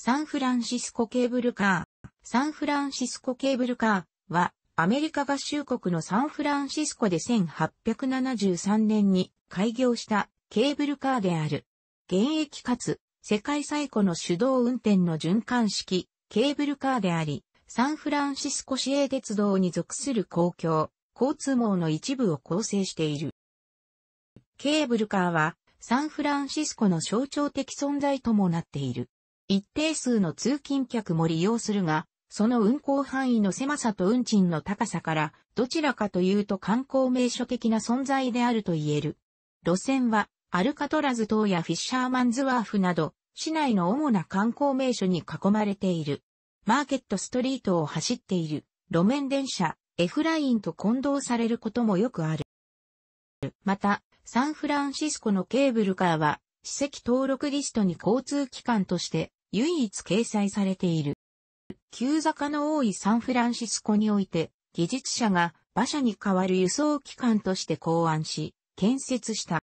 サンフランシスコケーブルカー。サンフランシスコケーブルカーは、アメリカ合衆国のサンフランシスコで1873年に開業したケーブルカーである。現役かつ世界最古の手動運転の循環式ケーブルカーであり、サンフランシスコ市営鉄道に属する公共、交通網の一部を構成している。ケーブルカーはサンフランシスコの象徴的存在ともなっている。一定数の通勤客も利用するが、その運行範囲の狭さと運賃の高さから、どちらかというと観光名所的な存在であると言える。路線は、アルカトラズ島やフィッシャーマンズワーフなど、市内の主な観光名所に囲まれている。マーケットストリートを走っている、路面電車、F ラインと混同されることもよくある。また、サンフランシスコのケーブルカーは、史跡登録リストに交通機関として唯一掲載されている。急坂の多いサンフランシスコにおいて、技術者が馬車に代わる輸送機関として考案し、建設した。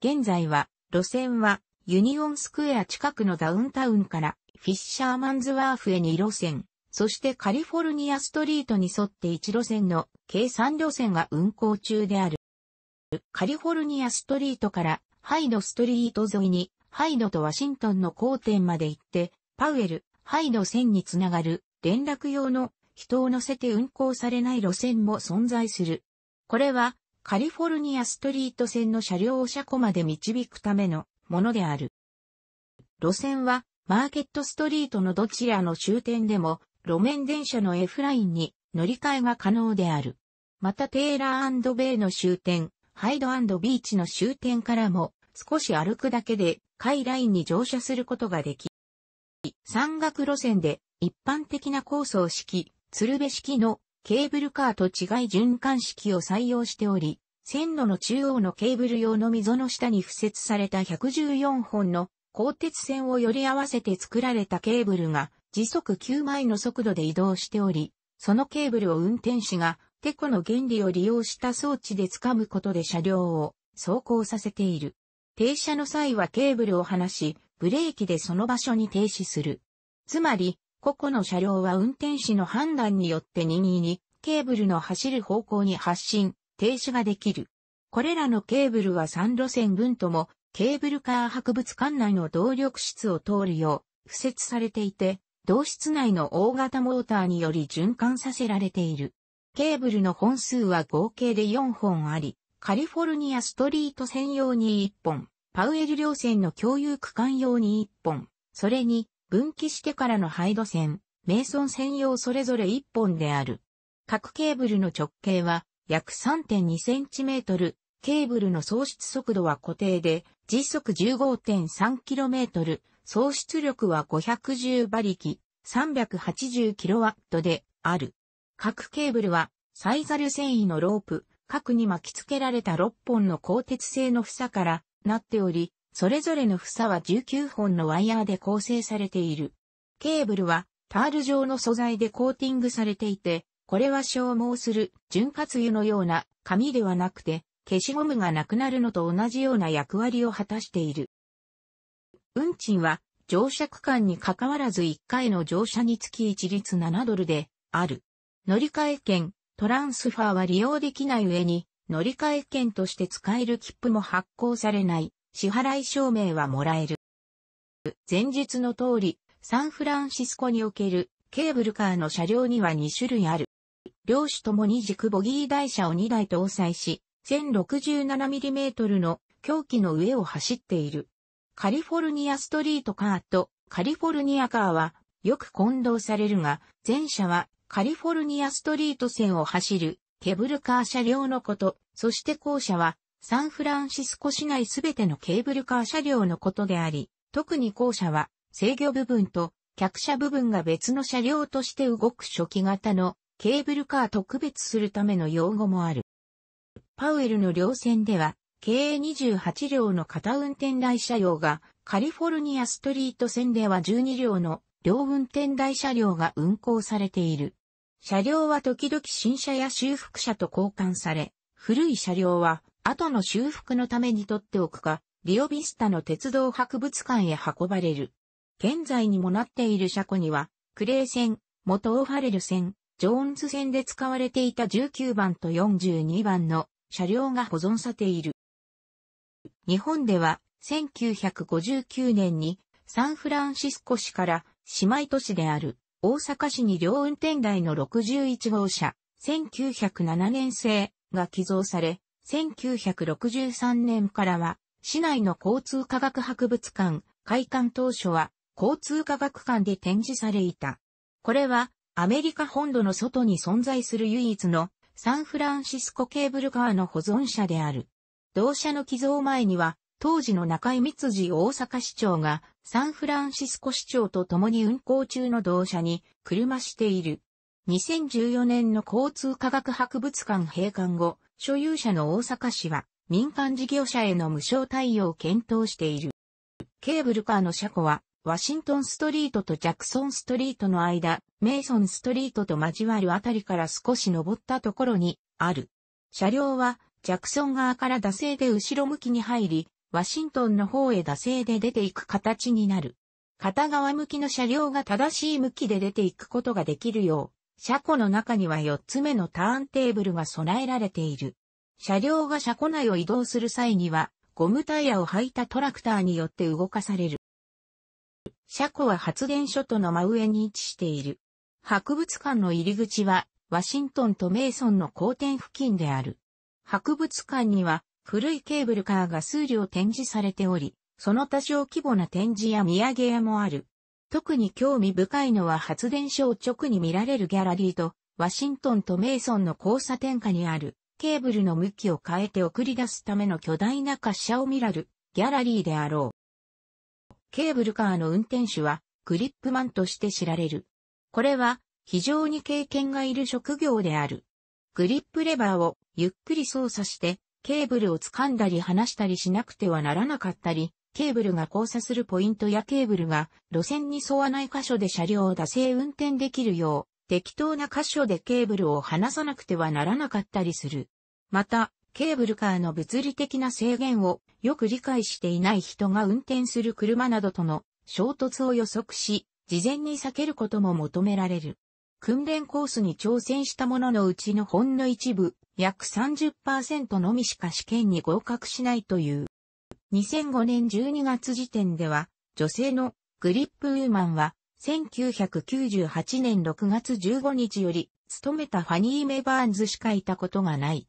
現在は、路線は、ユニオンスクエア近くのダウンタウンから、フィッシャーマンズワーフへ2路線、そしてカリフォルニアストリートに沿って1路線の計3路線が運行中である。カリフォルニアストリートからハイドストリート沿いにハイドとワシントンの交点まで行って、パウエル、ハイド線につながる連絡用の人を乗せて運行されない路線も存在する。これはカリフォルニアストリート線の車両を車庫まで導くためのものである。路線はマーケットストリートのどちらの終点でも路面電車の F ラインに乗り換えが可能である。またテーラーベイの終点、ハイドビーチの終点からも少し歩くだけで海ラインに乗車することができ、山岳路線で一般的な高層式、鶴瓶式のケーブルカーと違い循環式を採用しており、線路の中央のケーブル用の溝の下に付設された114本の鋼鉄線をより合わせて作られたケーブルが時速9マイの速度で移動しており、そのケーブルを運転士がテコの原理を利用した装置で掴むことで車両を走行させている。停車の際はケーブルを離し、ブレーキでその場所に停止する。つまり、個々の車両は運転士の判断によって任意にケーブルの走る方向に発進、停止ができる。これらのケーブルは3路線分ともケーブルカー博物館内の動力室を通るよう付設されていて、同室内の大型モーターにより循環させられている。ケーブルの本数は合計で4本あり、カリフォルニアストリート専用に1本、パウエル両線の共有区間用に1本、それに分岐してからのハイド線、メイソン専用それぞれ1本である。各ケーブルの直径は約 3.2cm、ケーブルの喪失速度は固定で、時速 15.3km、喪失力は510馬力、380kW である。各ケーブルはサイザル繊維のロープ、核に巻き付けられた6本の鋼鉄製の房からなっており、それぞれの房は19本のワイヤーで構成されている。ケーブルはタール状の素材でコーティングされていて、これは消耗する潤滑油のような紙ではなくて、消しゴムがなくなるのと同じような役割を果たしている。運賃は乗車区間に関わらず1回の乗車につき一律7ドルである。乗り換え券、トランスファーは利用できない上に、乗り換え券として使える切符も発行されない、支払い証明はもらえる。前述の通り、サンフランシスコにおけるケーブルカーの車両には2種類ある。両種とも2軸ボギー台車を2台搭載し、1067mm の狂気の上を走っている。カリフォルニアストリートカーとカリフォルニアカーはよく混同されるが、前者はカリフォルニアストリート線を走るケーブルカー車両のこと、そして後者はサンフランシスコ市内すべてのケーブルカー車両のことであり、特に後者は制御部分と客車部分が別の車両として動く初期型のケーブルカーと区別するための用語もある。パウエルの両線では、計28両の片運転台車両が、カリフォルニアストリート線では12両の両運転台車両が運行されている。車両は時々新車や修復車と交換され、古い車両は後の修復のために取っておくか、リオビスタの鉄道博物館へ運ばれる。現在にもなっている車庫には、クレー線、元オファレル線、ジョーンズ線で使われていた19番と42番の車両が保存されている。日本では1959年にサンフランシスコ市から姉妹都市である大阪市に両運転台の61号車、1907年製が寄贈され、1963年からは、市内の交通科学博物館、開館当初は、交通科学館で展示されいた。これは、アメリカ本土の外に存在する唯一のサンフランシスコケーブルカーの保存車である。同社の寄贈前には、当時の中井光次大阪市長がサンフランシスコ市長と共に運行中の同社に車している。2014年の交通科学博物館閉館後、所有者の大阪市は民間事業者への無償対応を検討している。ケーブルカーの車庫はワシントンストリートとジャクソンストリートの間、メイソンストリートと交わるあたりから少し登ったところにある。車両はジャクソン側から惰性で後ろ向きに入り、ワシントンの方へ惰性で出ていく形になる。片側向きの車両が正しい向きで出ていくことができるよう、車庫の中には4つ目のターンテーブルが備えられている。車両が車庫内を移動する際には、ゴムタイヤを履いたトラクターによって動かされる。車庫は発電所との真上に位置している。博物館の入り口は、ワシントンとメイソンの交点付近である。博物館には、古いケーブルカーが数量展示されており、その多少規模な展示や土産屋もある。特に興味深いのは発電所を直に見られるギャラリーと、ワシントンとメイソンの交差点下にある、ケーブルの向きを変えて送り出すための巨大な滑車を見られる、ギャラリーであろう。ケーブルカーの運転手は、グリップマンとして知られる。これは、非常に経験がいる職業である。グリップレバーをゆっくり操作してケーブルを掴んだり離したりしなくてはならなかったり、ケーブルが交差するポイントやケーブルが路線に沿わない箇所で車両を惰性運転できるよう、適当な箇所でケーブルを離さなくてはならなかったりする。また、ケーブルカーの物理的な制限をよく理解していない人が運転する車などとの衝突を予測し、事前に避けることも求められる。訓練コースに挑戦したもののうちのほんの一部約30%のみしか試験に合格しないという。2005年12月時点では、女性のグリップウーマンは、1998年6月15日より、勤めたファニー・メバーンズしかいたことがない。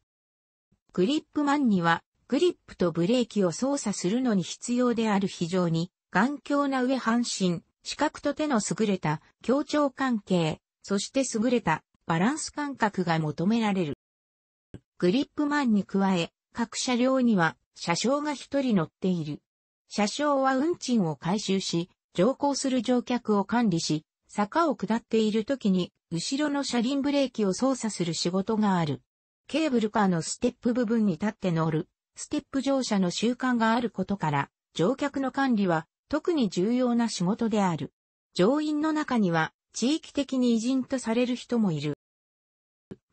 グリップマンには、グリップとブレーキを操作するのに必要である非常に、頑強な上半身、視覚と手の優れた協調関係、そして優れたバランス感覚が求められる。グリップマンに加え、各車両には車掌が一人乗っている。車掌は運賃を回収し、乗降する乗客を管理し、坂を下っている時に、後ろの車輪ブレーキを操作する仕事がある。ケーブルカーのステップ部分に立って乗る、ステップ乗車の習慣があることから、乗客の管理は特に重要な仕事である。乗員の中には、地域的に偉人とされる人もいる。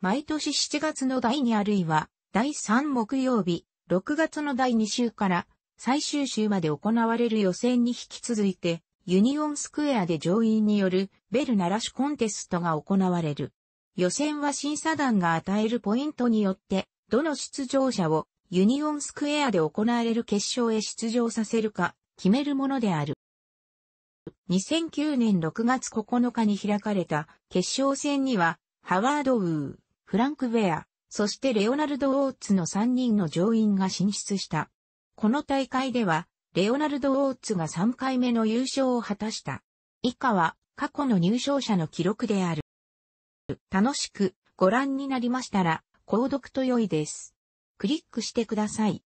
毎年7月の第2あるいは第3木曜日、6月の第2週から最終週まで行われる予選に引き続いて、ユニオンスクエアで上院によるベル鳴らしコンテストが行われる。予選は審査団が与えるポイントによって、どの出場者をユニオンスクエアで行われる決勝へ出場させるか決めるものである。2009年6月9日に開かれた決勝戦には、ハワード・ウー、フランク・ウェア、そしてレオナルド・オーツの3人の乗員が進出した。この大会では、レオナルド・オーツが3回目の優勝を果たした。以下は、過去の入賞者の記録である。楽しくご覧になりましたら、購読と良いです。クリックしてください。